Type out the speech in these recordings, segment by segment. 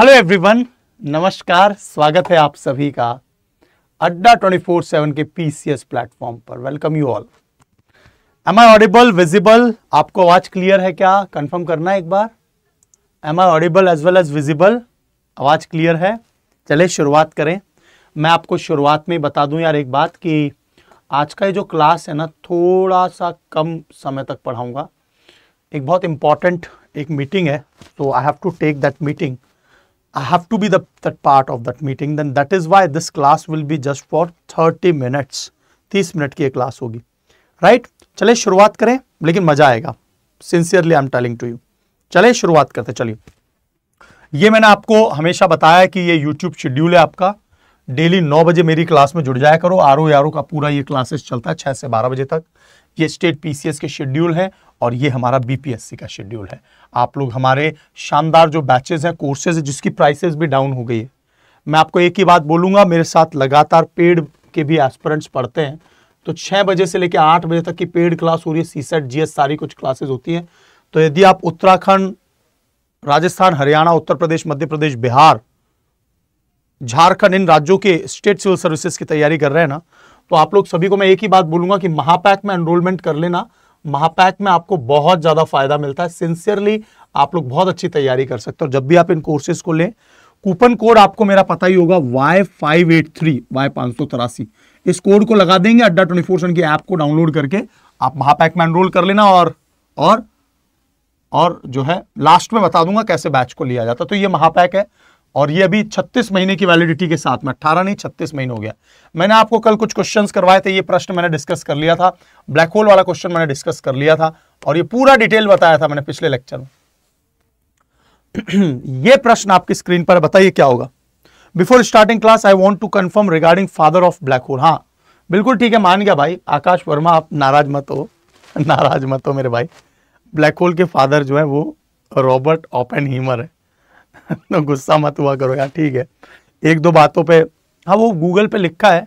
Hello everyone नमस्कार स्वागत है आप सभी का अड्डा 24/7 के पीसीएस प्लेटफॉर्म पर welcome you all am I audible visible आपको आवाज क्लियर है क्या कंफर्म करना एक बार am I audible as well as visible आवाज क्लियर है चले शुरुआत करें मैं आपको शुरुआत में बता दूं यार एक बात कि आज का ये जो क्लास है ना थोड़ा सा कम समय तक पढ़ाऊँगा एक बहुत इम्पॉर्टेंट एक मीटिंग है तो I have to take that meeting I have to be the that part of that meeting then that is why this class will be just for 30 minutes 30 minute की ये क्लास होगी right चले शुरुआत करें लेकिन मजा आएगा sincerely I am telling to you चले शुरुआत करते चलिए ये मैंने आपको हमेशा बताया कि ये YouTube शेड्यूल है आपका डेली नौ बजे मेरी क्लास में जुड़ जाया करो आर ओ का पूरा ये क्लासेस चलता है छः से बारह बजे तक ये स्टेट पीसीएस के शेड्यूल है और ये हमारा बीपीएससी का शेड्यूल है आप लोग हमारे शानदार जो बैचेज हैं कोर्सेज जिसकी प्राइसेस भी डाउन हो गई है मैं आपको एक ही बात बोलूंगा मेरे साथ लगातार पेड के भी एस्परेंट्स पढ़ते हैं तो छः बजे से लेकर आठ बजे तक की पेड क्लास हो रही है सीसेट जीएस जी सारी कुछ क्लासेज होती हैं तो यदि आप उत्तराखंड राजस्थान हरियाणा उत्तर प्रदेश मध्य प्रदेश बिहार झारखंड इन राज्यों के स्टेट सिविल सर्विसेज की तैयारी कर रहे हैं ना तो आप लोग सभी को मैं एक ही बात बोलूंगा कि महापैक में एनरोलमेंट कर लेना महापैक में आपको बहुत ज़्यादा फायदा मिलता है सिंसियरली आप लोग बहुत अच्छी तैयारी कर सकते हो जब भी आप इन कोर्सेज को लें कूपन कोड आपको मेरा पता ही होगा Y five eight three Y पांच सौ तिरासी इस कोड को लगा देंगे अड्डा ट्वेंटी फोर सेवन की ऐप को डाउनलोड करके आप महापैक में एनरोल कर लेना और और और जो है लास्ट में बता दूंगा कैसे बैच को लिया जाता तो ये महापैक है और ये अभी 36 महीने की वैलिडिटी के साथ में 18 नहीं 36 महीने हो गया मैंने आपको कल कुछ क्वेश्चंस करवाए थे ये प्रश्न मैंने डिस्कस कर लिया था ब्लैक होल वाला क्वेश्चन मैंने डिस्कस कर लिया था और ये पूरा डिटेल बताया था मैंने पिछले लेक्चर में ये प्रश्न आपकी स्क्रीन पर बताइए क्या होगा before starting class I want to confirm regarding father of black hole हाँ बिल्कुल ठीक है मान गया भाई आकाश वर्मा आप नाराज मत हो नाराज मत हो मेरे भाई ब्लैक होल के फादर जो है वो रॉबर्ट ओपन हीमर है गुस्सा मत हुआ करो यार ठीक है एक दो बातों पे हाँ वो गूगल पे लिखा है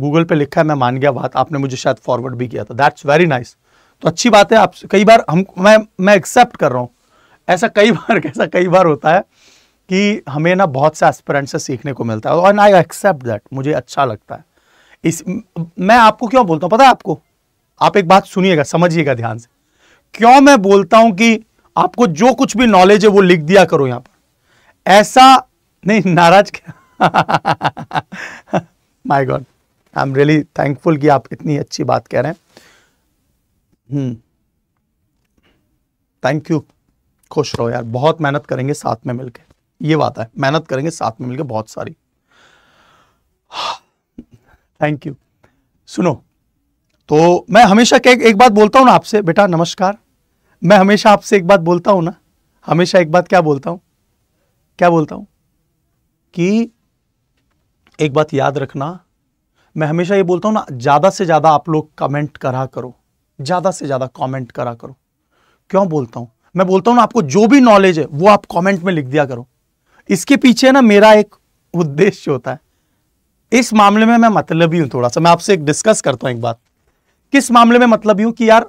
गूगल पे लिखा है मैं मान गया बात आपने मुझे शायद फॉरवर्ड भी किया था दैट्स वेरी नाइस तो अच्छी बात है आप कई बार हम मैं मैं एक्सेप्ट कर रहा हूँ ऐसा कई बार ऐसा कई बार होता है कि हमें ना बहुत से एस्पिरेंट से सीखने को मिलता है और आई एक्सेप्ट दैट मुझे अच्छा लगता है इस मैं आपको क्यों बोलता हूँ पता है आपको आप एक बात सुनिएगा समझिएगा ध्यान से क्यों मैं बोलता हूँ कि आपको जो कुछ भी नॉलेज है वो लिख दिया करो यहाँ ऐसा नहीं नाराज क्या my god I am really thankful कि आप इतनी अच्छी बात कह रहे हैं थैंक हम्म। यू खुश रहो यार बहुत मेहनत करेंगे साथ में मिलके ये बात है मेहनत करेंगे साथ में मिलके बहुत सारी थैंक यू सुनो तो मैं हमेशा एक, एक बात बोलता हूँ ना आपसे बेटा नमस्कार मैं हमेशा आपसे एक बात बोलता हूँ ना हमेशा एक बात क्या बोलता हूँ क्या बोलता हूं कि एक बात याद रखना मैं हमेशा ये बोलता हूं ना ज़्यादा से ज़्यादा आप लोग कमेंट करा करो ज़्यादा से ज़्यादा कमेंट करा करो क्यों बोलता हूं मैं बोलता हूं ना आपको जो भी नॉलेज है वो आप कमेंट में लिख दिया करो इसके पीछे ना मेरा एक उद्देश्य होता है इस मामले में मैं मतलब ही हूं थोड़ा सा मैं आपसे एक डिस्कस करता हूं एक बात किस मामले में मतलब हूं कि यार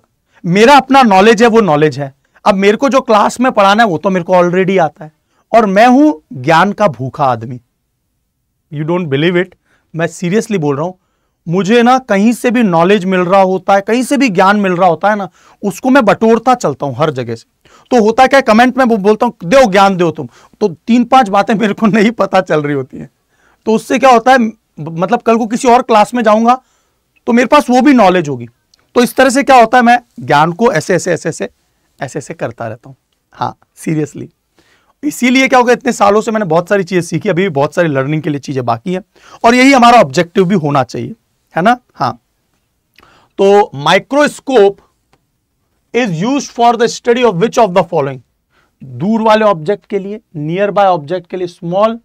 मेरा अपना नॉलेज है वो नॉलेज है अब मेरे को जो क्लास में पढ़ाना है वो तो मेरे को ऑलरेडी आता है और मैं हूं ज्ञान का भूखा आदमी यू डोंट बिलीव इट मैं सीरियसली बोल रहा हूं मुझे ना कहीं से भी नॉलेज मिल रहा होता है कहीं से भी ज्ञान मिल रहा होता है ना उसको मैं बटोरता चलता हूं हर जगह से तो होता क्या कमेंट में बोलता हूं दो ज्ञान दो तुम तो तीन पांच बातें मेरे को नहीं पता चल रही होती हैं तो उससे क्या होता है मतलब कल को किसी और क्लास में जाऊंगा तो मेरे पास वो भी नॉलेज होगी तो इस तरह से क्या होता है मैं ज्ञान को ऐसे ऐसे ऐसे ऐसे ऐसे ऐसे करता रहता हूं हाँ सीरियसली इसीलिए क्या होगा इतने सालों से मैंने बहुत सारी चीज़ें सीखी अभी भी बहुत सारी लर्निंग के लिए चीज़ें बाकी है और यही हमारा ऑब्जेक्टिव भी होना चाहिए है ना हाँ तो microscope is use for the study of which of the following दूर वाले ऑब्जेक्ट के लिए नियर बाय ऑब्जेक्ट के लिए स्मॉल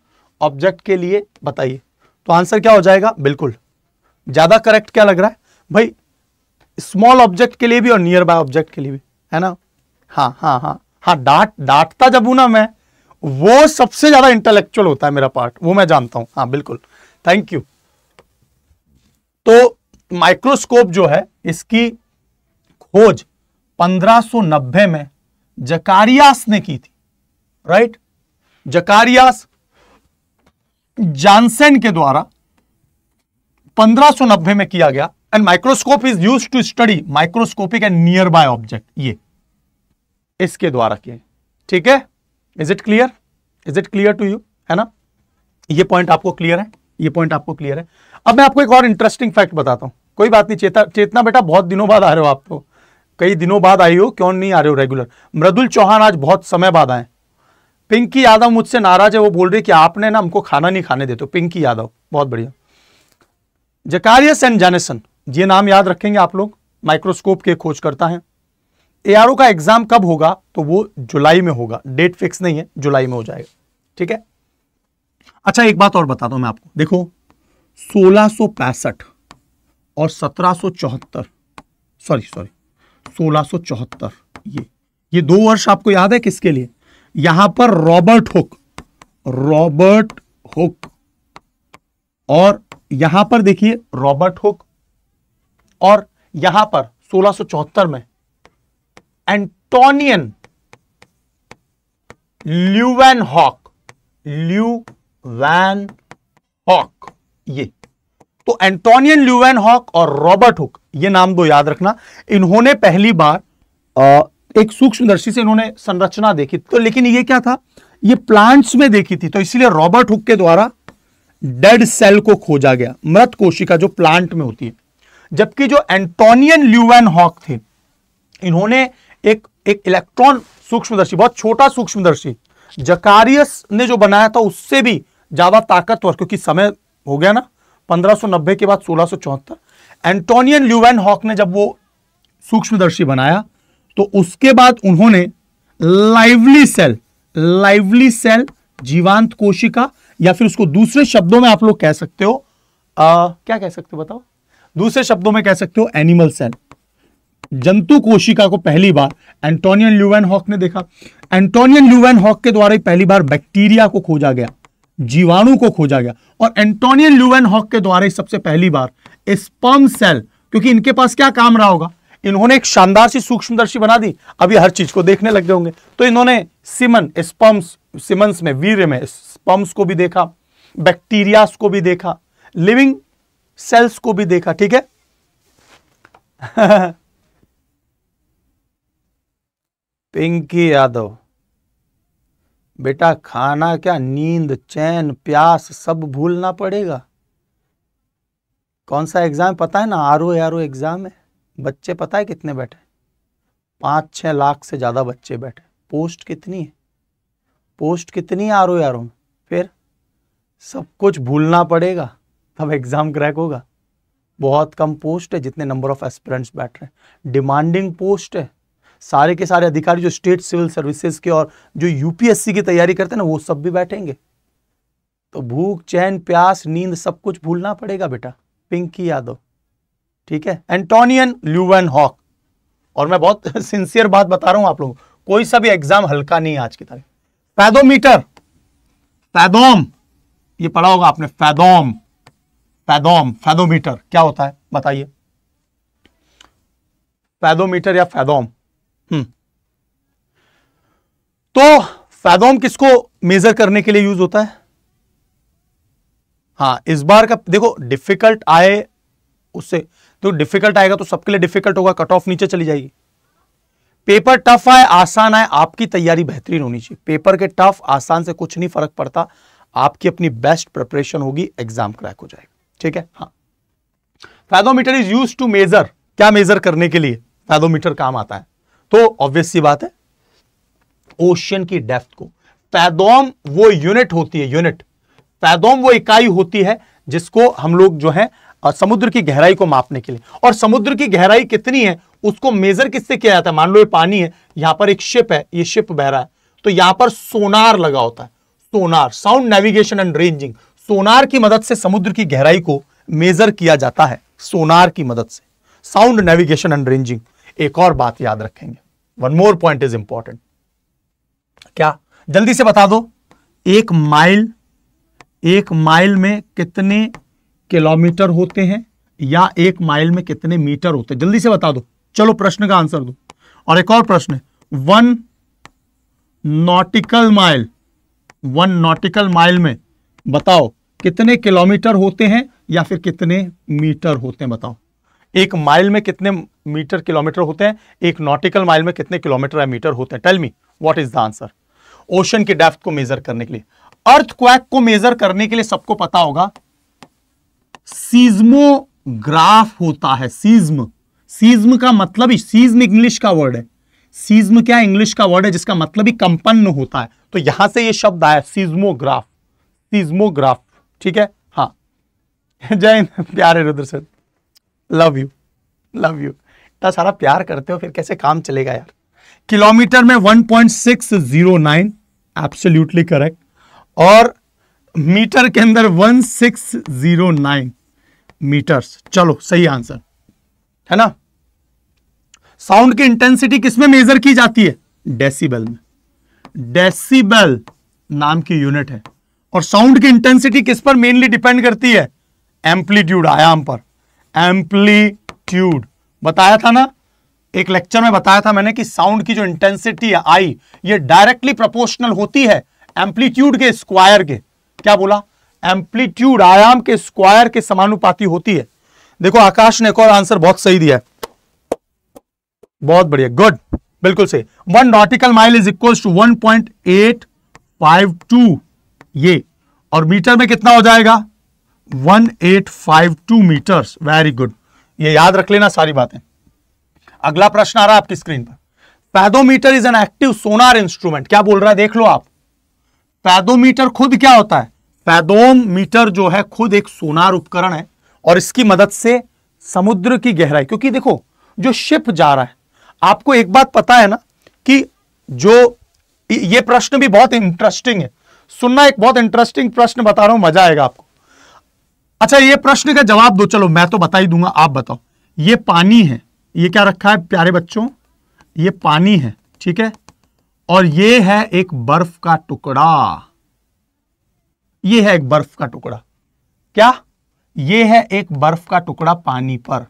ऑब्जेक्ट के लिए बताइए तो आंसर क्या हो जाएगा बिल्कुल ज़्यादा करेक्ट क्या लग रहा है भाई स्मॉल ऑब्जेक्ट के लिए भी और नियर बाय ऑब्जेक्ट के लिए भी है ना हाँ हाँ हाँ हाँ डांट डांटता जब हूं ना मैं वो सबसे ज्यादा इंटेलेक्चुअल होता है मेरा पार्ट वो मैं जानता हूं हाँ बिल्कुल थैंक यू तो माइक्रोस्कोप जो है इसकी खोज 1590 में जकारियास ने की थी राइट जकारियास जानसेन के द्वारा 1590 में किया गया and microscope is use to study microscopic and near by object ये इसके द्वारा किए ठीक है is it clear is it clear to you है ना ये पॉइंट आपको क्लियर है ये पॉइंट आपको क्लियर है अब मैं आपको एक और इंटरेस्टिंग फैक्ट बताता हूं कोई बात नहीं चेता चेतना बेटा बहुत दिनों बाद आ रहे हो आप तो कई दिनों बाद आई हो क्यों नहीं आ रहे हो रेगुलर मृदुल चौहान आज बहुत समय बाद आए पिंकी यादव मुझसे नाराज है वो बोल रही कि आपने ना हमको खाना नहीं खाने देते पिंकी यादव बहुत बढ़िया जकारियस एंड जैनेसन ये नाम याद रखेंगे आप लोग माइक्रोस्कोप के खोजकर्ता हैं एआरओ का एग्जाम कब होगा तो वो जुलाई में होगा डेट फिक्स नहीं है जुलाई में हो जाएगा ठीक है अच्छा एक बात और बताता हूं मैं आपको देखो सोलह और सत्रह सॉरी सॉरी सोलह ये ये दो वर्ष आपको याद है किसके लिए यहां पर रॉबर्ट हुक रॉबर्ट हुक और यहां पर देखिए रॉबर्ट हुक और यहां पर सोलह में एंटोनियन ल्यूवैन हॉक ल्यूवैन हॉक ये तो एंटोनियन ल्यूवैन हॉक और रॉबर्ट हुक ये नाम दो याद रखना इन्होंने पहली बार आ, एक सूक्ष्मदर्शी से इन्होंने संरचना देखी तो लेकिन ये क्या था ये प्लांट्स में देखी थी तो इसलिए रॉबर्ट हुक के द्वारा डेड सेल को खोजा गया मृत कोशिका जो प्लांट में होती है जबकि जो एंटोनियन ल्यूवैन हॉक थे इन्होंने एक एक इलेक्ट्रॉन सूक्ष्मदर्शी बहुत छोटा सूक्ष्मदर्शी जकारियस ने जो बनाया था उससे भी ज़्यादा ताकतवर क्योंकि समय हो गया ना 1590 के बाद सोलह एंटोनियन ल्यूवेन हॉक ने जब वो सूक्ष्मदर्शी बनाया तो उसके बाद उन्होंने लाइवली सेल लाइवली सेल जीवांत कोशिका या फिर उसको दूसरे शब्दों में आप लोग कह सकते हो आ, क्या कह सकते हो बताओ दूसरे शब्दों में कह सकते हो एनिमल सेल जंतु कोशिका को पहली बार एंटोनियन ल्यूवेन हॉक ने देखा एंटोनियन ल्यूवेन हॉक के द्वारा ही पहली बार बैक्टीरिया को खोजा गया जीवाणु को खोजा गया और एंटोनियन ल्यूवेन हॉक के द्वारा ही सबसे पहली बार स्पर्म सेल क्योंकि इनके पास क्या काम रहा होगा इन्होंने एक शानदार सी सूक्ष्मदर्शी बना दी अभी हर चीज को देखने लग जाएंगे तो इन्होंने सिमन स्पम्स सिमंस में वीर में स्पम्स को भी देखा बैक्टीरिया को भी देखा लिविंग सेल्स को भी देखा ठीक है पिंकी यादव बेटा खाना क्या नींद चैन प्यास सब भूलना पड़ेगा कौन सा एग्ज़ाम पता है ना R O R O exam है बच्चे पता है कितने बैठे पांच छह लाख से ज़्यादा बच्चे बैठे पोस्ट कितनी है पोस्ट कितनी है आर ओ आर ओ में फिर सब कुछ भूलना पड़ेगा तब एग्ज़ाम क्रैक होगा बहुत कम पोस्ट है जितने नंबर ऑफ़ एस्पिरेंट्स बैठ रहे हैं डिमांडिंग पोस्ट है सारे के सारे अधिकारी जो स्टेट सिविल सर्विसेज के और जो यूपीएससी की तैयारी करते हैं ना वो सब भी बैठेंगे तो भूख चैन प्यास नींद सब कुछ भूलना पड़ेगा बेटा पिंकी यादव ठीक है एंटोनियन ल्यूवन हॉक और मैं बहुत सिंसियर बात बता रहा हूं आप लोगों कोई सा भी एग्जाम हल्का नहीं है आज की तारीख पैदोमीटर पैदोम ये पढ़ा होगा आपने फैदोम पैदोम फैदोमीटर क्या होता है बताइए पैदोमीटर या फैदोम तो फैदोम किसको मेजर करने के लिए यूज होता है हाँ इस बार का देखो डिफिकल्ट आए उससे देखो तो डिफिकल्ट आएगा तो सबके लिए डिफिकल्ट होगा कट ऑफ नीचे चली जाएगी पेपर टफ आए आसान आए आपकी तैयारी बेहतरीन होनी चाहिए पेपर के टफ आसान से कुछ नहीं फर्क पड़ता आपकी अपनी बेस्ट प्रिपरेशन होगी एग्जाम क्रैक हो जाएगा ठीक है हाँ fathometer is use to measure क्या मेजर करने के लिए फैदोमीटर काम आता है तो ऑब्वियस सी बात है ओशियन की डेप्थ को पैदोम वो यूनिट होती है यूनिट पैदोम वो इकाई होती है जिसको हम लोग जो है समुद्र की गहराई को मापने के लिए और समुद्र की गहराई कितनी है उसको मेजर किससे किया जाता है मान लो ये पानी है यहां पर एक शिप है ये शिप बह रहा है तो यहां पर सोनार लगा होता है sonar sound navigation and ranging sonar की मदद से समुद्र की गहराई को मेजर किया जाता है सोनार की मदद से साउंड नेविगेशन एंड रेंजिंग एक और बात याद रखेंगे one more point is important क्या जल्दी से बता दो एक माइल एक माइल में कितने किलोमीटर होते हैं या एक माइल में कितने मीटर होते हैं जल्दी से बता दो चलो प्रश्न का आंसर दो और एक और प्रश्न है one nautical mile one nautical mile में बताओ कितने किलोमीटर होते हैं या फिर कितने मीटर होते हैं बताओ एक माइल में कितने मीटर किलोमीटर होते हैं एक नॉटिकल माइल में कितने किलोमीटर या मीटर होते हैं tell me what is the answer ocean की डेप्थ को मेजर करने के लिए अर्थ क्वैक को मेजर करने के लिए सबको पता होगा सीज्मोग्राफ होता है सीज्म सीज्म का मतलब ही सीज्म इंग्लिश का वर्ड है सीज्म क्या इंग्लिश का वर्ड है जिसका मतलब ही कंपन्न होता है तो यहां से ये शब्द आया सीज्मोग्राफ सीज्मोग्राफ ठीक है हाँ जय प्यारे Rudra sir love you love you इतना सारा प्यार करते हो फिर कैसे काम चलेगा यार किलोमीटर में 1.609 एब्सोल्युटली करेक्ट और मीटर के अंदर 1609 मीटर्स चलो सही आंसर है ना साउंड की इंटेंसिटी किसमें मेजर की जाती है डेसीबल में डेसीबल नाम की यूनिट है और साउंड की इंटेंसिटी किस पर मेनली डिपेंड करती है एम्पलीट्यूड आयाम पर एम्पलीट्यूड बताया था ना एक लेक्चर में बताया था मैंने कि साउंड की जो इंटेंसिटी है आई ये डायरेक्टली प्रोपोर्शनल होती है एम्पलीट्यूड के स्क्वायर के क्या बोला एम्पलीट्यूड आयाम के स्क्वायर के समानुपाती होती है देखो आकाश ने एक और आंसर बहुत सही दिया है बहुत बढ़िया गुड बिल्कुल सही one nautical mile is equal to one point eight five two ये और मीटर में कितना हो जाएगा one eight five two metres very good ये याद रख लेना सारी बातें अगला प्रश्न आ रहा है आपकी स्क्रीन पर fathometer is an active sonar instrument क्या बोल रहा है देख लो आप पैदोमीटर खुद क्या होता है पैदोमीटर जो है खुद एक सोनार उपकरण है और इसकी मदद से समुद्र की गहराई क्योंकि देखो जो शिप जा रहा है आपको एक बात पता है ना कि जो ये प्रश्न भी बहुत इंटरेस्टिंग है सुनना एक बहुत इंटरेस्टिंग प्रश्न बता रहा हूं मजा आएगा आपको अच्छा ये प्रश्न का जवाब दो चलो मैं तो बता ही दूंगा आप बताओ ये पानी है ये क्या रखा है प्यारे बच्चों ये पानी है ठीक है और ये है एक बर्फ का टुकड़ा ये है एक बर्फ का टुकड़ा क्या ये है एक बर्फ का टुकड़ा पानी पर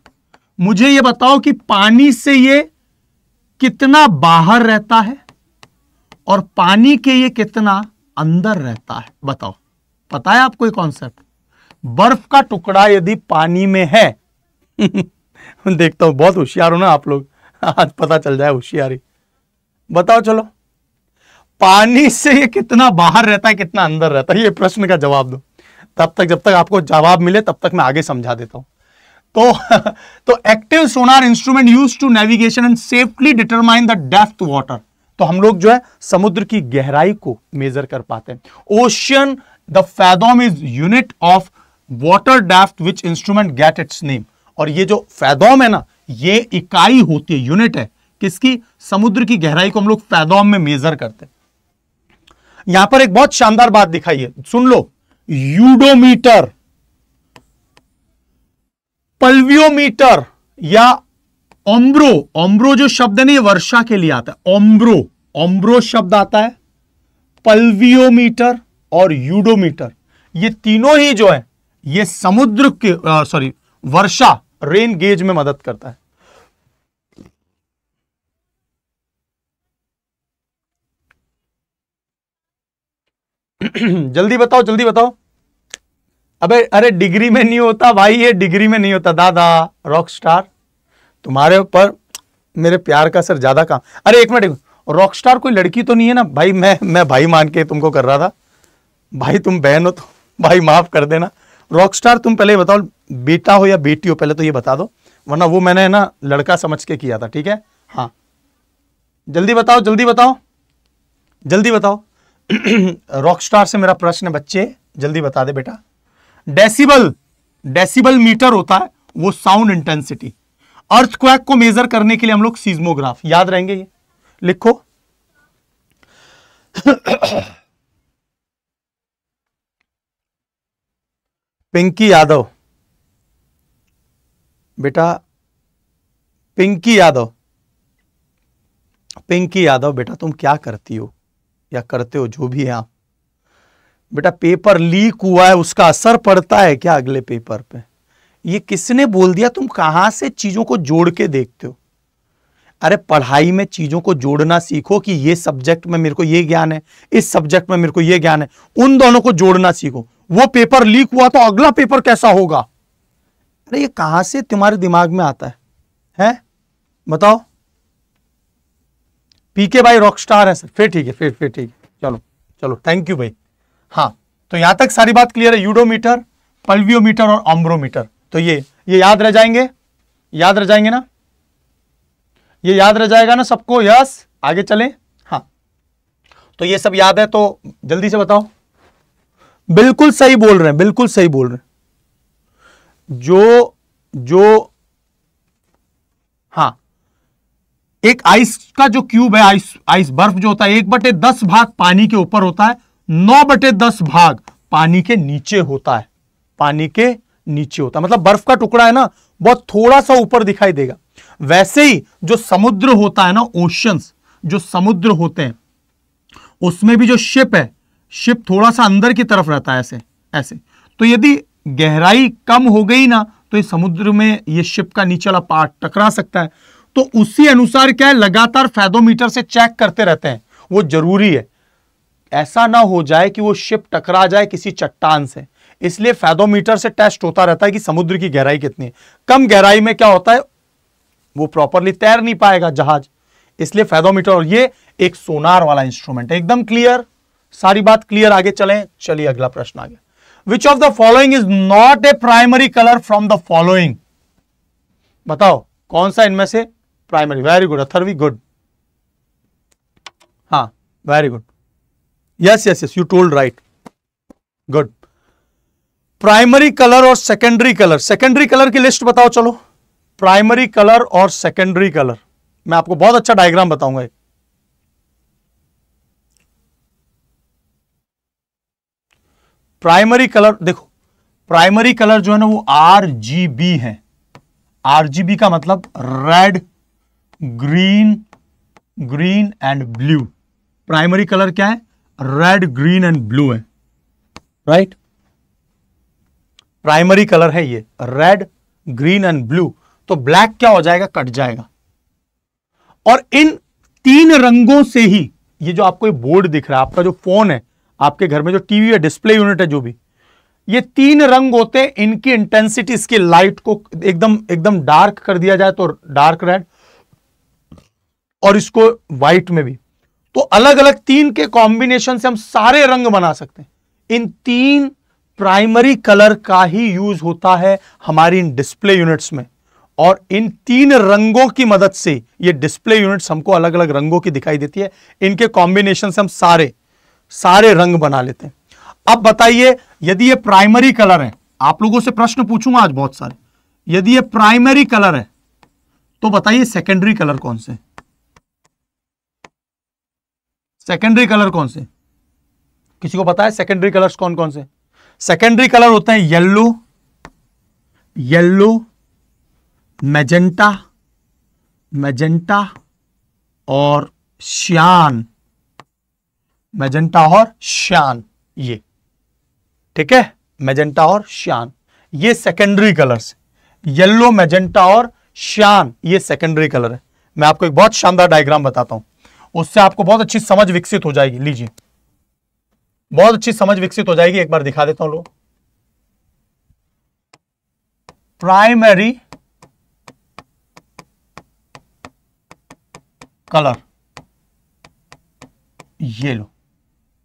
मुझे ये बताओ कि पानी से ये कितना बाहर रहता है और पानी के ये कितना अंदर रहता है बताओ पता है आपको ये कॉन्सेप्ट बर्फ का टुकड़ा यदि पानी में है देखता हूँ बहुत होशियार हो ना आप लोग आज पता चल जाए होशियारी बताओ चलो पानी से ये कितना बाहर रहता है कितना अंदर रहता है ये प्रश्न का जवाब दो तब तक जब तक आपको जवाब मिले तब तक मैं आगे समझा देता हूं तो तो active sonar instrument use to navigation and safely determine the depth water तो हम लोग जो है समुद्र की गहराई को मेजर कर पाते हैं ocean the fathom is unit of water depth which instrument get its name और ये जो फैदोम है ना ये इकाई होती है यूनिट है किसकी समुद्र की गहराई को हम लोग फैदोम में मेजर करते हैं यहां पर एक बहुत शानदार बात दिखाई है सुन लो यूडोमीटर पल्वियोमीटर या ओम्ब्रो ओम्ब्रो जो शब्द है ना ये वर्षा के लिए आता है ओम्ब्रो ओम्ब्रो शब्द आता है पल्वियोमीटर और यूडोमीटर ये तीनों ही जो है ये समुद्र के सॉरी वर्षा रेन गेज में मदद करता है जल्दी बताओ जल्दी बताओ अबे अरे डिग्री में नहीं होता भाई ये डिग्री में नहीं होता दादा रॉक स्टार तुम्हारे ऊपर मेरे प्यार का सर ज्यादा काम अरे एक मिनट रॉक स्टार कोई लड़की तो नहीं है ना भाई मैं मैं भाई मान के तुमको कर रहा था भाई तुम बहन हो तो भाई माफ कर देना रॉकस्टार तुम पहले बताओ बेटा हो या बेटी हो पहले तो ये बता दो वरना वो मैंने ना लड़का समझ के किया था ठीक है हाँ जल्दी बताओ जल्दी बताओ जल्दी बताओ रॉकस्टार से मेरा प्रश्न बच्चे जल्दी बता दे बेटा डेसिबल डेसिबल मीटर होता है वो साउंड इंटेंसिटी अर्थक्वैक को मेजर करने के लिए हम लोग सीज्मोग्राफ याद रहेंगे ये लिखो पिंकी यादव बेटा पिंकी यादव पिंकी यादव बेटा तुम क्या करती हो या करते हो जो भी है आप बेटा पेपर लीक हुआ है उसका असर पड़ता है क्या अगले पेपर पे ये किसने बोल दिया तुम कहां से चीज़ों को जोड़ के देखते हो अरे पढ़ाई में चीज़ों को जोड़ना सीखो कि ये सब्जेक्ट में मेरे को ये ज्ञान है इस सब्जेक्ट में मेरे को ये ज्ञान है उन दोनों को जोड़ना सीखो वो पेपर लीक हुआ तो अगला पेपर कैसा होगा अरे ये कहां से तुम्हारे दिमाग में आता है हैं बताओ पीके भाई रॉकस्टार है सर फिर ठीक है फिर फिर ठीक है चलो चलो थैंक यू भाई हाँ तो यहां तक सारी बात क्लियर है यूडोमीटर पल्वियोमीटर और ऑम्ब्रोमीटर तो ये ये याद रह जाएंगे याद रह जाएंगे ना ये याद रह जाएगा ना सबको यस आगे चले हाँ तो ये सब याद है तो जल्दी से बताओ बिल्कुल सही बोल रहे हैं बिल्कुल सही बोल रहे हैं जो जो हां एक आइस का जो क्यूब है आइस आइस बर्फ जो होता है एक बटे दस भाग पानी के ऊपर होता है नौ बटे दस भाग पानी के नीचे होता है पानी के नीचे होता है मतलब बर्फ का टुकड़ा है ना बहुत थोड़ा सा ऊपर दिखाई देगा वैसे ही जो समुद्र होता है ना ओशंस जो समुद्र होते हैं उसमें भी जो शिप है शिप थोड़ा सा अंदर की तरफ रहता है ऐसे ऐसे तो यदि गहराई कम हो गई ना तो इस समुद्र में ये शिप का नीचे वाला पार्ट टकरा सकता है तो उसी अनुसार क्या है लगातार फैदोमीटर से चेक करते रहते हैं वो जरूरी है ऐसा ना हो जाए कि वो शिप टकरा जाए किसी चट्टान से इसलिए फैदोमीटर से टेस्ट होता रहता है कि समुद्र की गहराई कितनी है कम गहराई में क्या होता है वो प्रॉपरली तैर नहीं पाएगा जहाज इसलिए फैदोमीटर और ये एक सोनार वाला इंस्ट्रूमेंट है एकदम क्लियर सारी बात क्लियर आगे चलें चलिए अगला प्रश्न आगे which of the following is not a primary colour from the following बताओ कौन सा इनमें से primary very good Atharvi good हाँ very good yes yes yes you told right good primary colour और सेकेंडरी कलर सेकेंडरी कलर की list बताओ चलो प्राइमरी कलर और सेकेंडरी कलर मैं आपको बहुत अच्छा डायग्राम बताऊंगा एक प्राइमरी कलर देखो प्राइमरी कलर जो है ना वो आर जी बी है आर जी बी का मतलब red green green and blue primary colour क्या है रेड ग्रीन एंड ब्लू है राइट प्राइमरी कलर है ये रेड ग्रीन एंड ब्लू तो ब्लैक क्या हो जाएगा कट जाएगा और इन तीन रंगों से ही ये जो आपको ये बोर्ड दिख रहा है आपका जो फोन है आपके घर में जो टीवी है डिस्प्ले यूनिट है जो भी ये तीन रंग होते हैं इनकी इंटेंसिटी इसकी लाइट को एकदम एकदम डार्क कर दिया जाए तो डार्क रेड और इसको व्हाइट में भी तो अलग अलग तीन के कॉम्बिनेशन से हम सारे रंग बना सकते हैं इन तीन प्राइमरी कलर का ही यूज होता है हमारी इन डिस्प्ले यूनिट्स में और इन तीन रंगों की मदद से ये डिस्प्ले यूनिट्स हमको अलग अलग रंगों की दिखाई देती है इनके कॉम्बिनेशन से हम सारे सारे रंग बना लेते हैं अब बताइए यदि ये प्राइमरी कलर है आप लोगों से प्रश्न पूछूंगा आज बहुत सारे यदि ये प्राइमरी कलर है तो बताइए सेकेंडरी कलर कौन से सेकेंडरी कलर कौन से किसी को बताए सेकेंडरी कलर्स कौन कौन से सेकेंडरी कलर होते हैं येल्लो येल्लो मैजेंटा मैजेंटा और श्यान मैजेंटा और श्यान ये ठीक है मैजेंटा और श्यान ये सेकेंडरी कलर्स येलो मैजेंटा और श्यान ये सेकेंडरी कलर है मैं आपको एक बहुत शानदार डायग्राम बताता हूं उससे आपको बहुत अच्छी समझ विकसित हो जाएगी लीजिए बहुत अच्छी समझ विकसित हो जाएगी एक बार दिखा देता हूं लोग प्राइमरी कलर ये लो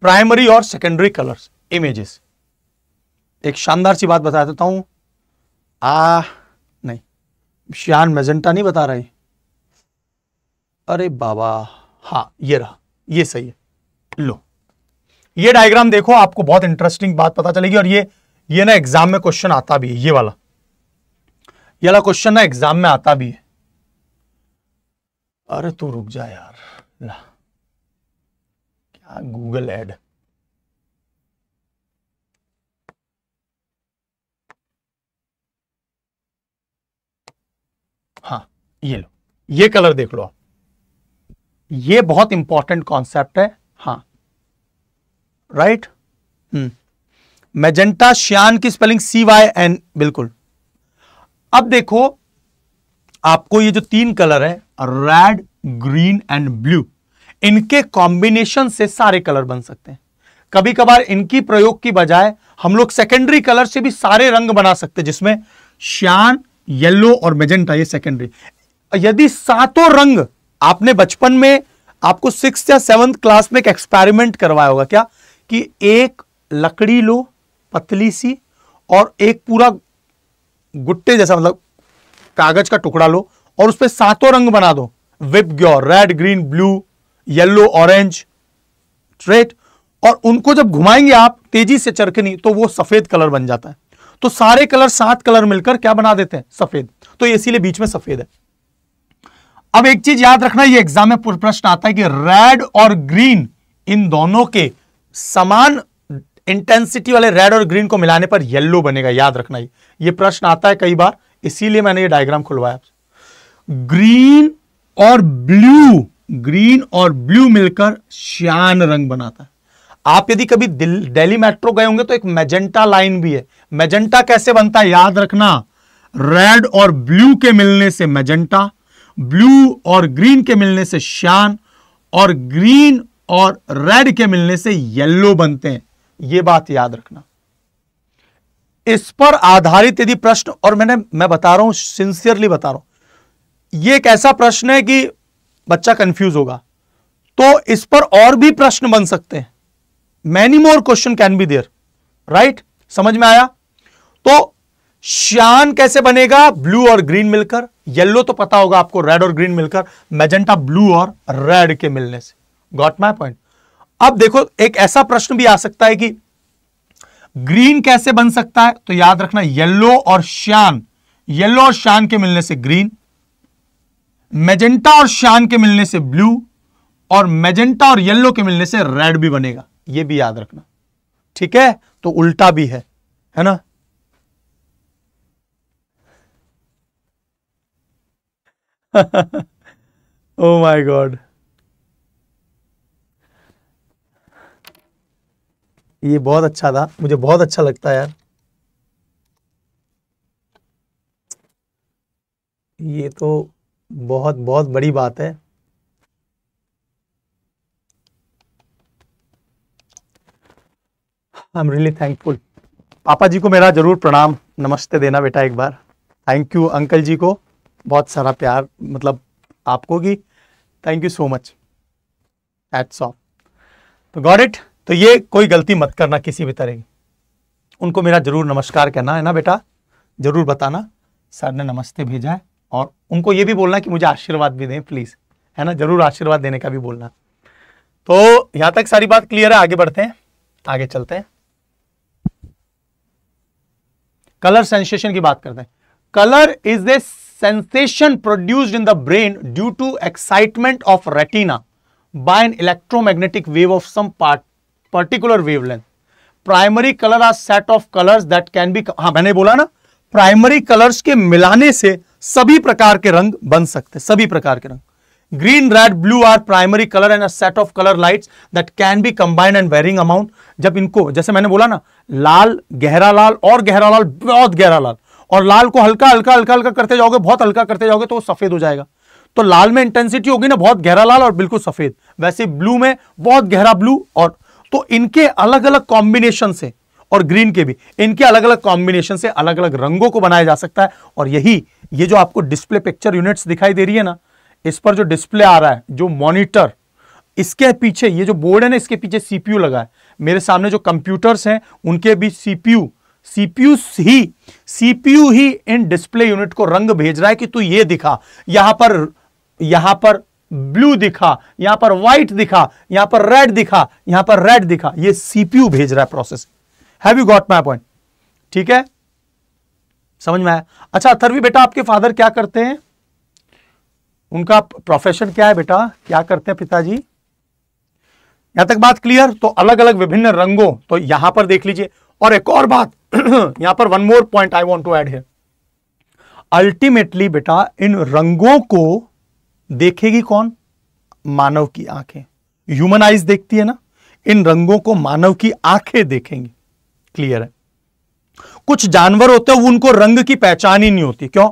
प्राइमरी और सेकेंडरी कलर्स इमेजेस एक शानदार सी बात बता देता हूं आ नहीं श्यान मेजेंटा नहीं बता रहे अरे बाबा हाँ ये रहा ये सही है लो ये डायग्राम देखो आपको बहुत इंटरेस्टिंग बात पता चलेगी और ये ये ना एग्जाम में क्वेश्चन आता भी है ये वाला ये वाला क्वेश्चन ना एग्जाम में आता भी है अरे तू रुक जा यार ला गूगल एड हाँ ये लो ये कलर देख लो आप ये बहुत इंपॉर्टेंट कॉन्सेप्ट है हाँ राइट हम्म मैजेंटा श्यान की स्पेलिंग सी वाई एन बिल्कुल अब देखो आपको ये जो तीन कलर है रेड ग्रीन एंड ब्लू इनके कॉम्बिनेशन से सारे कलर बन सकते हैं कभी कभार इनकी प्रयोग की बजाय हम लोग सेकेंडरी कलर से भी सारे रंग बना सकते हैं जिसमें श्यान येलो और मेजेंटा ये सेकेंडरी यदि सातों रंग आपने बचपन में आपको सिक्स या सेवंथ क्लास में एक एक्सपेरिमेंट करवाया होगा क्या कि एक लकड़ी लो पतली सी और एक पूरा गुट्टे जैसा मतलब कागज का टुकड़ा लो और उस पर सातों रंग बना दो VIBGYOR red green blue yellow orange red और उनको जब घुमाएंगे आप तेजी से चरखनी तो वो सफेद कलर बन जाता है तो सारे कलर सात कलर मिलकर क्या बना देते हैं सफेद तो इसीलिए बीच में सफेद है अब एक चीज याद रखना ये एग्जाम में प्रश्न आता है कि रेड और ग्रीन इन दोनों के समान इंटेंसिटी वाले रेड और ग्रीन को मिलाने पर येलो बनेगा याद रखना ये ये प्रश्न आता है कई बार इसीलिए मैंने ये डायग्राम खुलवाया ग्रीन और ब्लू ग्रीन और ब्लू मिलकर श्यान रंग बनाता है आप यदि कभी दिल्ली मेट्रो गए होंगे तो एक मैजेंटा लाइन भी है मैजेंटा कैसे बनता है याद रखना रेड और ब्लू के मिलने से मैजेंटा ब्लू और ग्रीन के मिलने से श्यान और ग्रीन और रेड के मिलने से येलो बनते हैं यह बात याद रखना इस पर आधारित यदि प्रश्न और मैंने मैं बता रहा हूं सिंसियरली बता रहा हूं यह एक ऐसा प्रश्न है कि बच्चा कंफ्यूज होगा तो इस पर और भी प्रश्न बन सकते हैं many more question can be there right समझ में आया तो श्यान कैसे बनेगा ब्लू और ग्रीन मिलकर येलो तो पता होगा आपको रेड और ग्रीन मिलकर मैजेंटा ब्लू और रेड के मिलने से गॉट माई पॉइंट अब देखो एक ऐसा प्रश्न भी आ सकता है कि ग्रीन कैसे बन सकता है तो याद रखना येलो और श्यान येलो और श्यान के मिलने से ग्रीन मैजेंटा और शान के मिलने से ब्लू और मैजेंटा और येलो के मिलने से रेड भी बनेगा यह भी याद रखना ठीक है तो उल्टा भी है है ना ओ माय गॉड ये बहुत अच्छा था मुझे बहुत अच्छा लगता है यार ये तो बहुत बहुत बड़ी बात है आई एम रियली थैंकफुल पापा जी को मेरा जरूर प्रणाम नमस्ते देना बेटा एक बार थैंक यू अंकल जी को बहुत सारा प्यार मतलब आपको की thank you so much hats off तो गॉड इट तो ये कोई गलती मत करना किसी भी तरह की उनको मेरा जरूर नमस्कार कहना है ना बेटा जरूर बताना सर ने नमस्ते भेजा है और उनको ये भी बोलना कि मुझे आशीर्वाद भी दें प्लीज़ है ना ज़रूर आशीर्वाद देने का भी बोलना तो यहां तक सारी बात क्लियर है आगे बढ़ते हैं आगे चलते हैं कलर सेंसेशन की बात करते हैं colour is the sensation produced in the brain due to excitement of retina by an electromagnetic wave of some part particular wavelength primary colour are set of colours that can be हाँ मैंने बोला ना primary colours के मिलाने से सभी प्रकार के रंग बन सकते हैं सभी प्रकार के रंग green red blue are primary colour and set of colour lights that can be combined and varying amount जब इनको जैसे मैंने बोला ना लाल गहरा लाल और गहरा लाल बहुत गहरा लाल और लाल को हल्का हल्का हल्का हल्का करते जाओगे बहुत हल्का करते जाओगे तो सफेद हो जाएगा तो लाल में इंटेंसिटी होगी ना बहुत गहरा लाल और बिल्कुल सफेद वैसे ब्लू में बहुत गहरा ब्लू और तो इनके अलग अलग कॉम्बिनेशन से और ग्रीन के भी इनके अलग अलग कॉम्बिनेशन से अलग अलग रंगों को बनाया जा सकता है और यही ये जो आपको डिस्प्ले पिक्चर यूनिट्स दिखाई दे रही है ना इस पर जो डिस्प्ले आ रहा है जो मॉनिटर इसके पीछे ये जो बोर्ड है ना इसके पीछे सीपीयू लगा है मेरे सामने जो कंप्यूटर्स हैं उनके भी सीपीयू सीपीयू ही सीपीयू ही इन डिस्प्ले यूनिट को रंग भेज रहा है कि तू ये दिखा यहां पर यहां पर ब्लू दिखा यहां पर व्हाइट दिखा यहां पर रेड दिखा यहां पर रेड दिखा ये सीपीयू भेज रहा है process have you got my point ठीक है समझ में आया अच्छा अथर्वी बेटा आपके फादर क्या करते हैं उनका प्रोफेशन क्या है बेटा क्या करते हैं पिताजी यहां तक बात क्लियर तो अलग अलग विभिन्न रंगों तो यहां पर देख लीजिए और एक और बात यहां पर one more point I want to add है अल्टीमेटली बेटा इन रंगों को देखेगी कौन मानव की आंखें ह्यूमन आइज देखती है ना इन रंगों को मानव की आंखें देखेंगी क्लियर है कुछ जानवर होते हैं उनको रंग की पहचान ही नहीं होती क्यों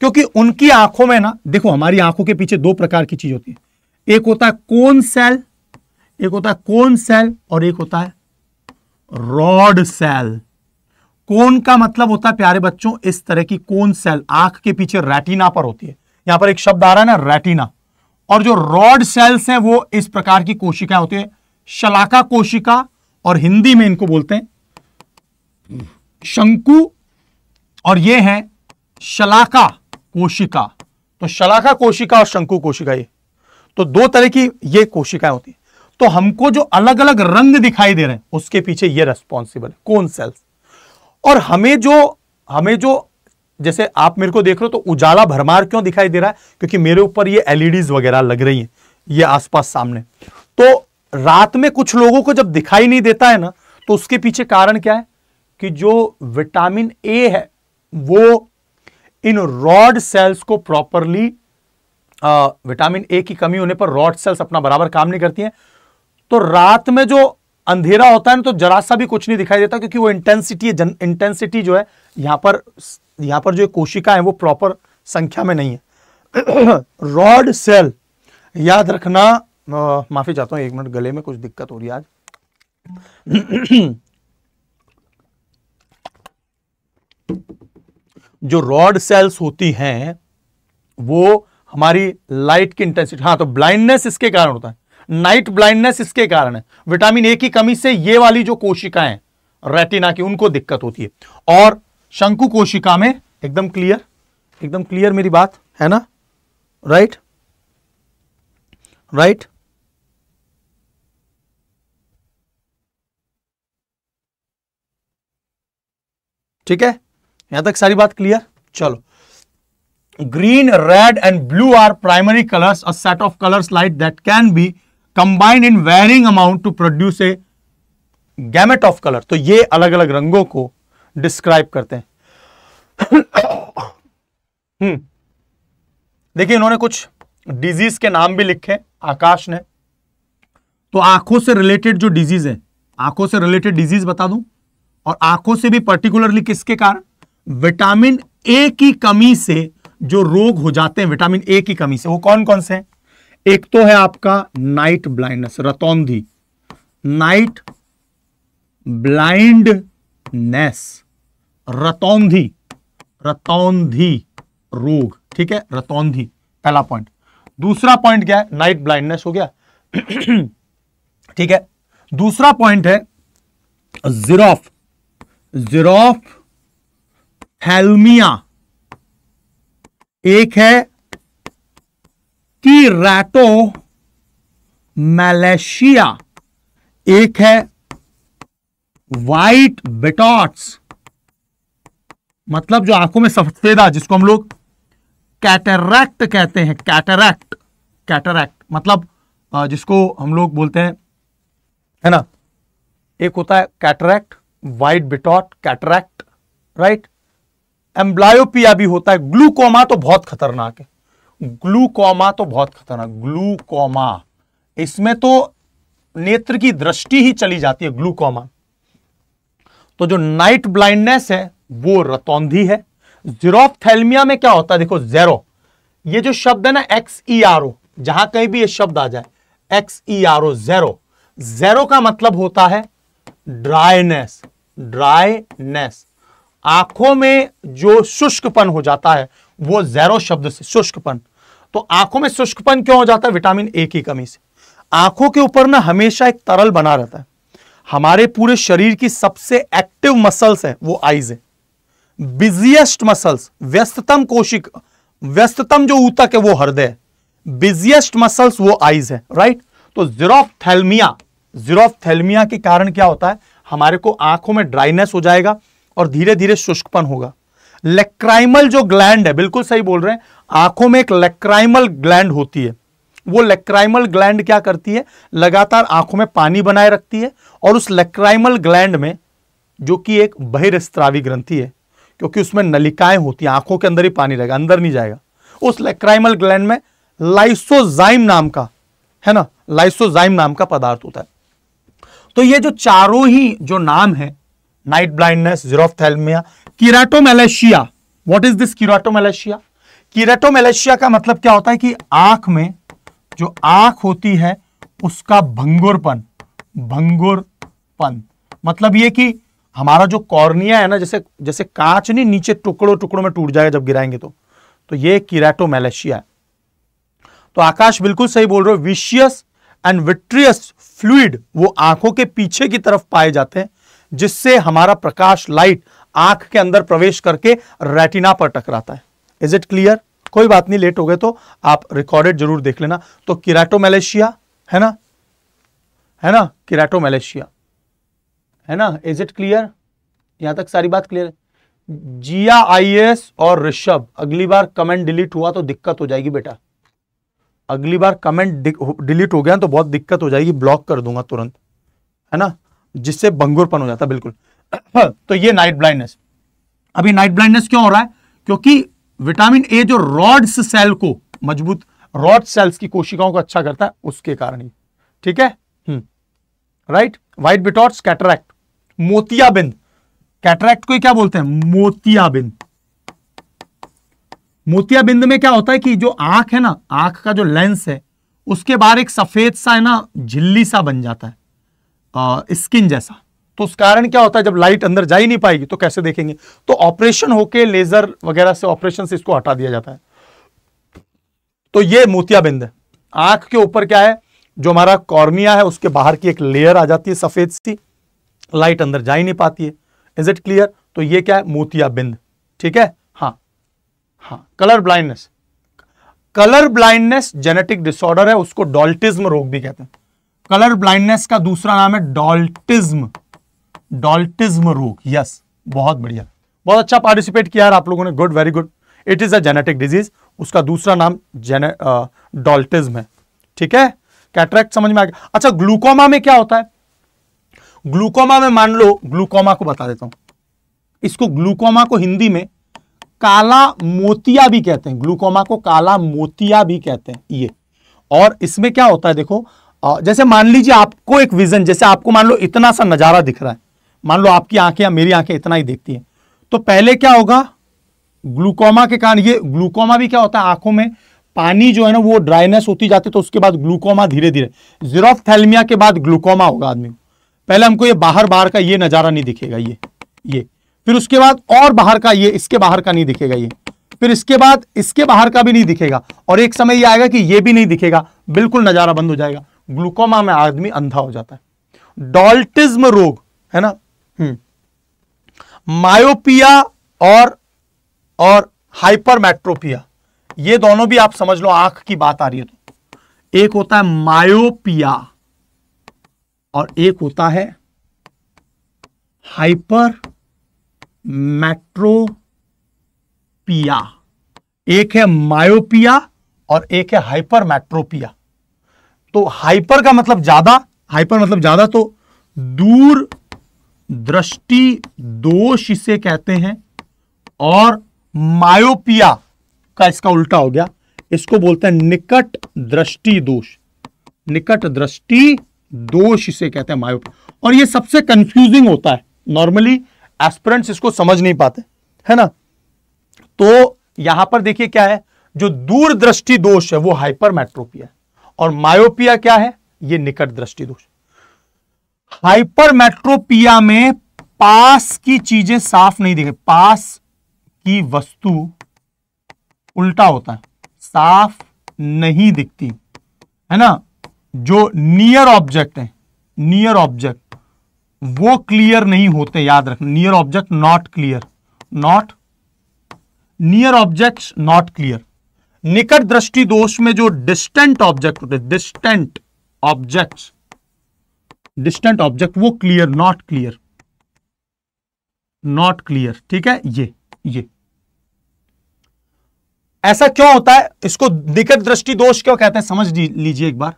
क्योंकि उनकी आंखों में ना देखो हमारी आंखों के पीछे दो प्रकार की चीज होती है एक होता है कोन सेल एक होता है कोन सेल और एक होता है रॉड सेल कोन का मतलब होता है प्यारे बच्चों इस तरह की कोन सेल आंख के पीछे रेटिना पर होती है यहां पर एक शब्द आ रहा है ना रेटिना और जो रॉड सेल्स हैं वो इस प्रकार की कोशिकाएं होती है शलाका कोशिका और हिंदी में इनको बोलते हैं शंकु और ये है शलाका कोशिका तो शलाका कोशिका और शंकु कोशिका ये तो दो तरह की ये कोशिकाएं होती हैं तो हमको जो अलग अलग रंग दिखाई दे रहे हैं उसके पीछे ये रेस्पॉन्सिबल है कौन सेल्स और हमें जो हमें जो जैसे आप मेरे को देख रहे हो तो उजाला भरमार क्यों दिखाई दे रहा है क्योंकि मेरे ऊपर ये एलईडीज e वगैरह लग रही हैं ये आसपास सामने तो रात में कुछ लोगों को जब दिखाई नहीं देता है ना तो उसके पीछे कारण क्या है कि जो विटामिन ए है वो इन रॉड सेल्स को प्रॉपरली विटामिन ए की कमी होने पर रॉड सेल्स अपना बराबर काम नहीं करती हैं तो रात में जो अंधेरा होता है ना तो जरा सा भी कुछ नहीं दिखाई देता क्योंकि वो इंटेंसिटी है इंटेंसिटी जो है यहां पर यहां पर जो कोशिका है वो प्रॉपर संख्या में नहीं है रॉड सेल याद रखना माफी चाहता हूं एक मिनट गले में कुछ दिक्कत हो रही है आज जो रॉड सेल्स होती हैं वो हमारी लाइट की इंटेंसिटी हाँ तो ब्लाइंडनेस इसके कारण होता है नाइट ब्लाइंडनेस इसके कारण है विटामिन ए की कमी से ये वाली जो कोशिकाएं रेटिना की उनको दिक्कत होती है और शंकु कोशिका में एकदम क्लियर एकदम क्लियर मेरी बात है ना राइट राइट ठीक है यहां तक सारी बात क्लियर चलो green red and blue are primary colours a set of colours light that can be combined in varying amount to produce a gamut of colour तो ये अलग अलग रंगों को डिस्क्राइब करते हैं हम्म। देखिए इन्होंने कुछ डिजीज के नाम भी लिखे आकाश ने तो आंखों से रिलेटेड जो डिजीज है आंखों से रिलेटेड डिजीज बता दूं और आंखों से भी पर्टिकुलरली किसके कारण विटामिन ए की कमी से जो रोग हो जाते हैं विटामिन ए की कमी से वो कौन कौन से हैं एक तो है आपका नाइट ब्लाइंडनेस रतौंधी नाइट ब्लाइंडनेस रतौंधी रतौंधी रोग ठीक है रतौंधी पहला पॉइंट दूसरा पॉइंट क्या है नाइट ब्लाइंडनेस हो गया ठीक है दूसरा पॉइंट है जिरोफ जिरोफ हेलमिया एक है कि रैटो मलेशिया एक है वाइट बिटॉट्स मतलब जो आंखों में सफेदा जिसको हम लोग कैटरैक्ट कहते हैं कैटरैक्ट कैटरैक्ट मतलब जिसको हम लोग बोलते हैं है ना एक होता है cataract white Bitot cataract right amblyopia भी होता है ग्लूकोमा तो बहुत खतरनाक है ग्लूकोमा तो बहुत खतरनाक ग्लूकोमा इसमें तो नेत्र की दृष्टि ही चली जाती है ग्लूकोमा तो जो नाइट ब्लाइंडनेस है वो रतौंधी है जीरोपथेलमिया में क्या होता है देखो जेरो ये जो शब्द है ना एक्स ई आर ओ जहां कहीं भी ये शब्द आ जाए X E e R O xero xero का मतलब होता है ड्राइनेस ड्राइनेस आंखों में जो शुष्कपन हो जाता है वो जैरो शब्द से शुष्कपन तो आंखों में शुष्कपन क्यों हो जाता है विटामिन ए की कमी से आंखों के ऊपर ना हमेशा एक तरल बना रहता है हमारे पूरे शरीर की सबसे एक्टिव मसल्स है वो आईज है बिजिएस्ट मसल्स व्यस्ततम कोशिक व्यस्ततम जो ऊतक है वो हृदय है बिजिएस्ट मसल्स वो आईज है राइट तो जीरोमिया जीरोमिया के कारण क्या होता है हमारे को आंखों में ड्राइनेस हो जाएगा और धीरे धीरे शुष्कपन होगा लेक्राइमल जो ग्लैंड है बिल्कुल सही बोल रहे हैं आंखों में एक लेक्राइमल ग्लैंड होती है वो लेक्राइमल ग्लैंड क्या करती है लगातार आंखों में पानी बनाए रखती है और उस लेक्राइमल ग्लैंड में जो कि एक बहिर्स्त्रावी ग्रंथि है क्योंकि उसमें नलिकाएं होती हैं आंखों के अंदर ही पानी रहेगा अंदर नहीं जाएगा उस लेक्राइमल ग्लैंड में लाइसोजाइम नाम का है ना लाइसोजाइम नाम का पदार्थ होता है तो ये जो चारों ही जो नाम है नाइट ब्लाइंडनेस जीरोमिया keratomalaccia. What is this keratomalaccia? Keratomalaccia का मतलब क्या होता है कि आंख में जो आंख होती है उसका भंगुरपन भंगुरपन मतलब ये कि हमारा जो कॉर्निया है ना जैसे जैसे कांच नहीं नीचे टुकड़ों टुकड़ों में टूट जाएगा जब गिराएंगे तो तो ये किराटोमेलेशिया है तो आकाश बिल्कुल सही बोल रहे हो विशियस एंड विट्रियस फ्लूड वो आंखों के पीछे की तरफ पाए जाते हैं जिससे हमारा प्रकाश लाइट आंख के अंदर प्रवेश करके रेटिना पर टकराता है इज इट क्लियर कोई बात नहीं लेट हो गए तो आप रिकॉर्डेड जरूर देख लेना तो मलेशिया है ना है ना मलेशिया है ना इज इट क्लियर यहां तक सारी बात क्लियर है जिया आईएएस और ऋषभ अगली बार कमेंट डिलीट हुआ तो दिक्कत हो जाएगी बेटा अगली बार कमेंट डिलीट हो गया तो बहुत दिक्कत हो जाएगी ब्लॉक कर दूंगा तुरंत है ना जिससे बंगुरपन हो जाता बिल्कुल तो ये नाइट ब्लाइंडनेस अभी नाइट ब्लाइंडनेस क्यों हो रहा है क्योंकि विटामिन ए जो रॉड्स सेल को मजबूत रॉड सेल्स की कोशिकाओं को अच्छा करता है उसके कारण ही ठीक है राइट व्हाइट बिटॉट्स कैटरैक्ट मोतियाबिंद कैटरैक्ट को क्या बोलते हैं मोतियाबिंद मोतियाबिंद में क्या होता है कि जो आंख है ना आंख का जो लेंस है उसके बाहर एक सफेद सा है ना झिल्ली सा बन जाता है स्किन जैसा तो उस कारण क्या होता है जब लाइट अंदर जा ही नहीं पाएगी तो कैसे देखेंगे तो ऑपरेशन होके लेजर वगैरह से ऑपरेशन से इसको हटा दिया जाता है तो ये मोतियाबिंद है आंख के ऊपर क्या है जो हमारा कॉर्निया है उसके बाहर की एक लेयर आ जाती है सफेद सी लाइट अंदर जा ही नहीं पाती है इज इट क्लियर तो ये क्या है मोतियाबिंद ठीक है हाँ हाँ colour blindness colour blindness genetic disorder है उसको डॉल्टिज्म रोग भी कहते हैं कलर ब्लाइंडनेस का दूसरा नाम है डॉल्टिज्म डॉल्टिज्म रोग यस बहुत बढ़िया बहुत अच्छा पार्टिसिपेट किया यार आप लोगों ने good very good it is a genetic disease उसका दूसरा नाम जेने डॉल्टिज्म है ठीक है कैटरेक्ट समझ में आ गया अच्छा ग्लूकोमा में क्या होता है ग्लूकोमा में मान लो ग्लूकोमा को बता देता हूं इसको ग्लूकोमा को हिंदी में काला मोतिया भी कहते हैं ग्लूकोमा को काला मोतिया भी कहते हैं ये और इसमें क्या होता है देखो जैसे मान लीजिए आपको एक विजन जैसे आपको मान लो इतना सा नज़ारा दिख रहा है मान लो आपकी आंखें या मेरी आंखें इतना ही देखती हैं तो पहले क्या होगा ग्लूकोमा के कारण ये ग्लूकोमा भी क्या होता है आंखों में पानी जो है ना वो ड्राइनेस होती जाती है तो उसके बाद ग्लूकोमा धीरे धीरे जीरोफ्थैल्मिया के बाद ग्लूकोमा होगा आदमी को पहले हमको ये बाहर बाहर का ये नज़ारा नहीं दिखेगा ये ये फिर उसके बाद और बाहर का ये इसके बाहर का नहीं दिखेगा ये फिर इसके बाद इसके बाहर का भी नहीं दिखेगा और एक समय ये आएगा कि ये भी नहीं दिखेगा बिल्कुल नज़ारा बंद हो जाएगा ग्लूकोमा में आदमी अंधा हो जाता है डॉल्टिज्म रोग है ना हम्म। मायोपिया और और हाइपरमेट्रोपिया ये दोनों भी आप समझ लो आंख की बात आ रही है तो एक होता है मायोपिया और एक होता है हाइपर मैट्रोपिया एक है मायोपिया और एक है हाइपर मैट्रोपिया तो हाइपर का मतलब ज्यादा हाइपर मतलब ज्यादा तो दूर दृष्टि दोष इसे कहते हैं और मायोपिया का इसका उल्टा हो गया इसको बोलते हैं निकट दृष्टि दोष निकट दृष्टि दोष इसे कहते हैं मायोपिया और ये सबसे कंफ्यूजिंग होता है नॉर्मली एस्पिरेंट्स इसको समझ नहीं पाते है ना तो यहां पर देखिए क्या है जो दृष्टि दोष है वो हाइपरमेट्रोपिया और मायोपिया क्या है ये निकट दृष्टि दोष हाइपरमेट्रोपिया में पास की चीजें साफ नहीं दिखे पास की वस्तु उल्टा होता है साफ नहीं दिखती है ना जो नियर ऑब्जेक्ट है नियर ऑब्जेक्ट वो क्लियर नहीं होते याद रखना near object not clear not near object not clear निकट दृष्टि दोष में जो डिस्टेंट ऑब्जेक्ट होते डिस्टेंट ऑब्जेक्ट डिस्टेंट ऑब्जेक्ट वो clear not clear not clear ठीक है ये ये ऐसा क्यों होता है इसको निकट दृष्टि दोष क्यों कहते हैं समझ लीजिए एक बार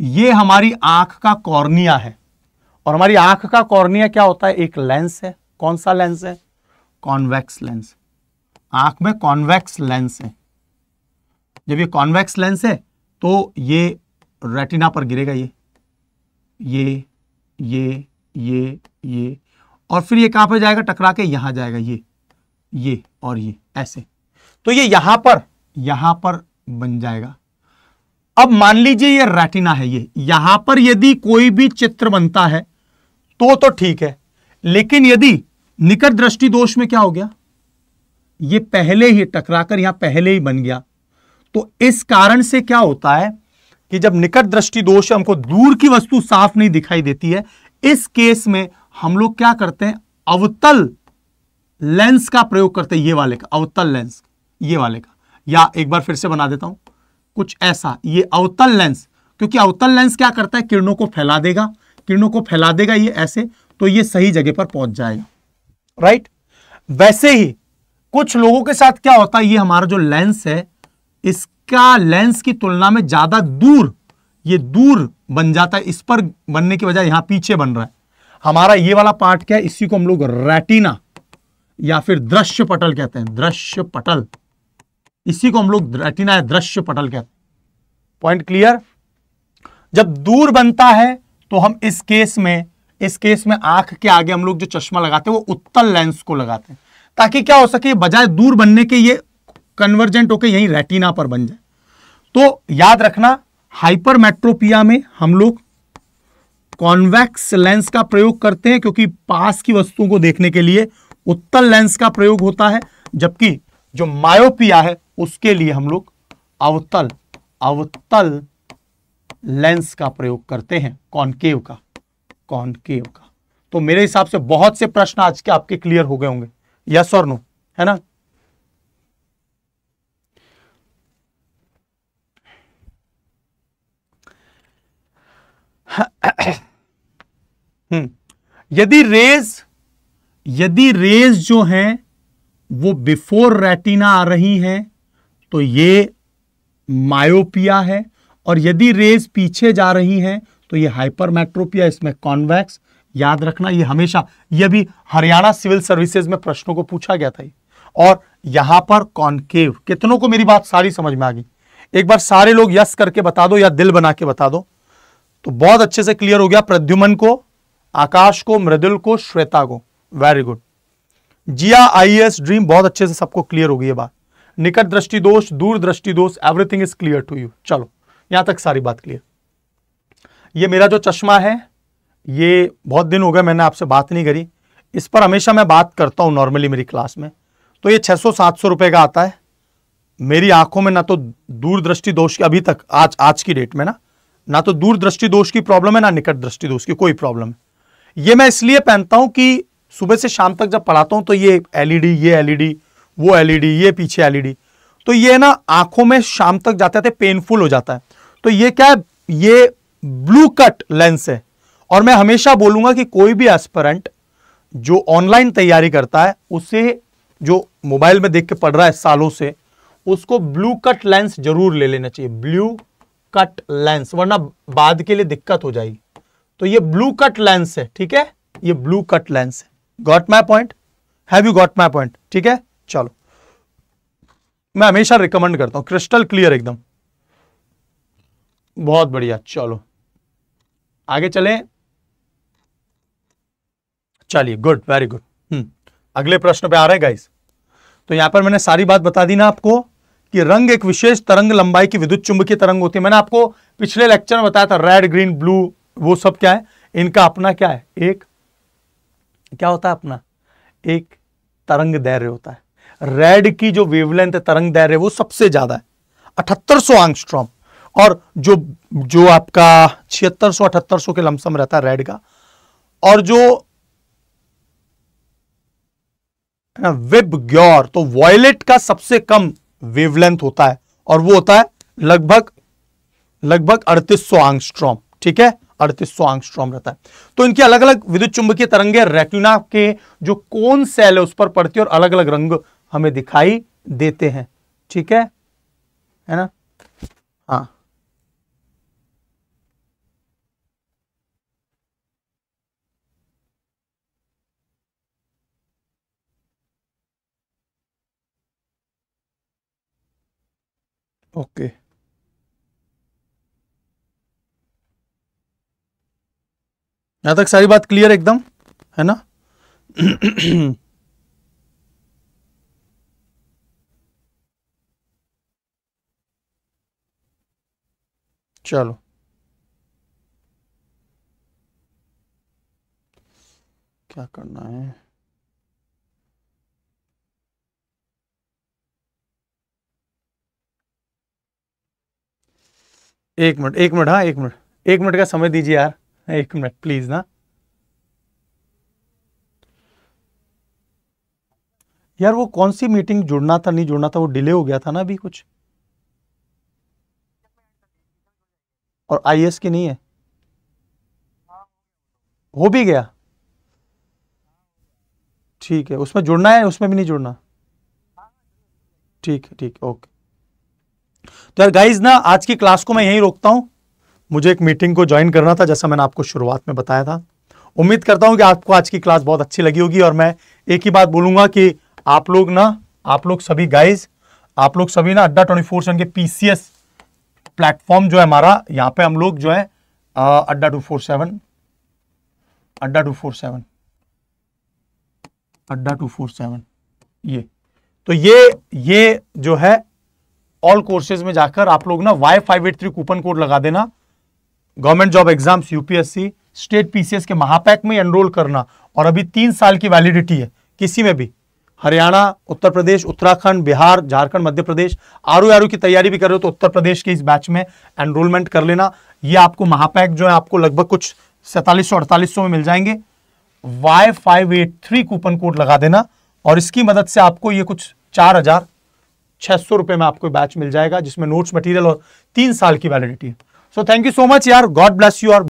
ये हमारी आंख का कॉर्निया है और हमारी आंख का कॉर्निया क्या होता है एक लेंस है कौन सा लेंस है कॉन्वेक्स लेंस आंख में कॉन्वेक्स लेंस है जब ये कॉन्वेक्स लेंस है तो ये रेटिना पर गिरेगा ये ये ये ये ये और फिर ये कहां पर जाएगा टकरा के यहां जाएगा ये ये और ये ऐसे तो ये यहां पर यहां पर बन जाएगा अब मान लीजिए ये रेटिना है ये यहां पर यदि कोई भी चित्र बनता है तो तो ठीक है लेकिन यदि निकट दृष्टि दोष में क्या हो गया ये पहले ही टकराकर यहां पहले ही बन गया तो इस कारण से क्या होता है कि जब निकट दृष्टि दोष हमको दूर की वस्तु साफ नहीं दिखाई देती है इस केस में हम लोग क्या करते हैं अवतल लेंस का प्रयोग करते हैं ये वाले का अवतल लेंस ये वाले का या एक बार फिर से बना देता हूं कुछ ऐसा ये अवतल लेंस क्योंकि अवतल लेंस क्या करता है किरणों को फैला देगा किरणों को फैला देगा ये ऐसे तो ये सही जगह पर पहुंच जाएगा राइट वैसे ही कुछ लोगों के साथ क्या होता है ये हमारा जो लेंस है इसका लेंस की तुलना में ज़्यादा दूर ये दूर बन जाता है इस पर बनने की वजह यहां पीछे बन रहा है हमारा ये वाला पार्ट क्या है इसी को हम लोग रेटिना या फिर दृश्य पटल कहते हैं दृश्य पटल इसी को हम लोग रेटिना या दृश्य पटल कहते हैं पॉइंट क्लियर जब दूर बनता है तो हम इस केस में इस केस में आंख के आगे हम लोग जो चश्मा लगाते हैं वो उत्तल लेंस को लगाते हैं ताकि क्या हो सके बजाय दूर बनने के ये कन्वर्जेंट होकर यही रेटिना पर बन जाए तो याद रखना हाइपरमेट्रोपिया में हम लोग कॉन्वेक्स लेंस का प्रयोग करते हैं क्योंकि पास की वस्तुओं को देखने के लिए उत्तल लेंस का प्रयोग होता है जबकि जो मायोपिया है उसके लिए हम लोग अवतल अवतल लेंस का प्रयोग करते हैं कॉनकेव का कॉनकेव का तो मेरे हिसाब से बहुत से प्रश्न आज के आपके क्लियर हो गए होंगे यस और नो है ना हम्म। यदि रेज यदि रेज जो हैं वो बिफोर रेटिना आ रही हैं तो ये मायोपिया है और यदि रेज पीछे जा रही हैं तो ये हाइपरमेट्रोपिया इसमें कॉन्वैक्स याद रखना ये हमेशा ये भी हरियाणा सिविल सर्विसेज में प्रश्नों को पूछा गया था और यहां पर कॉन्केव कितनों को मेरी बात सारी समझ में आ गई एक बार सारे लोग यस करके बता दो या दिल बना के बता दो तो बहुत अच्छे से क्लियर हो गया प्रद्युमन को आकाश को मृदुल को श्वेता को वेरी गुड जिया एस ड्रीम बहुत अच्छे से सबको क्लियर हो गई है बात निकट दृष्टि दोष दूर दृष्टि दोष everything is clear to you चलो यहां तक सारी बात क्लियर ये मेरा जो चश्मा है ये बहुत दिन हो गए मैंने आपसे बात नहीं करी इस पर हमेशा मैं बात करता हूं नॉर्मली मेरी क्लास में तो ये 600-700 रुपए का आता है मेरी आंखों में ना तो दूर दृष्टि दोष अभी तक आज आज की डेट में ना ना तो दूर दृष्टि दोष की प्रॉब्लम है ना निकट दृष्टि दोष की कोई प्रॉब्लम है ये मैं इसलिए पहनता हूं कि सुबह से शाम तक जब पढ़ाता हूं तो ये एलईडी e ये एलईडी e वो एलईडी e ये पीछे एलईडी तो ये ना आंखों में शाम तक जाते जाते पेनफुल हो जाता है तो ये क्या है ये ब्लू कट लेंस है और मैं हमेशा बोलूंगा कि कोई भी एस्परेंट जो ऑनलाइन तैयारी करता है उसे जो मोबाइल में देख के पढ़ रहा है सालों से उसको ब्लू कट लेंस जरूर ले लेना चाहिए ब्लू कट लेंस वरना बाद के लिए दिक्कत हो जाएगी तो ये ब्लू कट लेंस है ठीक है ये ब्लू कट लेंस है got my point have you got my point ठीक है चलो मैं हमेशा रिकमेंड करता हूं क्रिस्टल क्लियर एकदम बहुत बढ़िया चलो आगे चलें चलिए गुड वेरी गुड अगले प्रश्न पे आ रहे हैं गाइस तो यहां पर मैंने सारी बात बता दी ना आपको कि रंग एक विशेष तरंग लंबाई की विद्युत चुंबकीय तरंग होती है मैंने आपको पिछले लेक्चर में बताया था रेड ग्रीन ब्लू वो सब क्या है इनका अपना क्या है एक क्या होता है अपना एक तरंग दैर्य होता है रेड की जो वेवलेंथ है तरंग दैर्य वो सबसे ज्यादा है अठहत्तर सौ और जो जो आपका छिहत्तर सौ अठहत्तर सो के लमसम रहता है रेड का और जो ना वेब ग्योर तो वॉयलेट का सबसे कम वेवलेंथ होता है और वो होता है लगभग लगभग अड़तीस सौ आंगस्ट्रॉम ठीक है अड़तीस सौ आंगस्ट्रॉम रहता है तो इनकी अलग अलग विद्युत चुंबकीय तरंगे रेटिना के जो कौन सेल है उस पर पड़ती है और अलग अलग रंग हमें दिखाई देते हैं ठीक है है ना हाँ ओके यहां तक सारी बात क्लियर एकदम है ना चलो क्या करना है एक मिनट एक मिनट हाँ एक मिनट एक मिनट का समय दीजिए यार हाँ, एक मिनट प्लीज ना यार वो कौन सी मीटिंग जुड़ना था नहीं जुड़ना था वो डिले हो गया था ना अभी कुछ और आईएएस की नहीं है हो भी गया ठीक है उसमें जुड़ना है उसमें भी नहीं जुड़ना ठीक है ठीक ओके तो यार गाइज ना आज की क्लास को मैं यहीं रोकता हूं मुझे एक मीटिंग को ज्वाइन करना था जैसा मैंने आपको शुरुआत में बताया था उम्मीद करता हूं कि आपको आज की क्लास बहुत अच्छी लगी होगी और मैं एक ही बात बोलूंगा कि आप लोग ना आप लोग सभी गाइज आप लोग सभी ना अड्डा ट्वेंटी फोर सेवन के पीसीएस प्लेटफॉर्म जो है हमारा यहाँ पे हम लोग जो है Adda two four seven Adda two four seven Adda two four seven ये तो ये ये जो है ऑल कोर्सेज में जाकर आप लोग ना Y five eight three coupon code लगा देना government job exams UPSC state PCS के महापैक में एनरोल करना और अभी तीन साल की वैलिडिटी है किसी में भी हरियाणा उत्तर प्रदेश उत्तराखंड बिहार झारखंड मध्य प्रदेश आरू आरू की तैयारी भी कर रहे हो तो उत्तर प्रदेश के इस बैच में एनरोलमेंट कर लेना ये आपको महापैक जो है आपको लगभग कुछ सैतालीस सौ में मिल जाएंगे वाई कूपन कोड लगा देना और इसकी मदद से आपको ये कुछ चार हजार छह सौ रुपए में आपको बैच मिल जाएगा जिसमें नोट्स मटेरियल और तीन साल की वैलिडिटी है so thank you so much यार गॉड ब्लेस यू और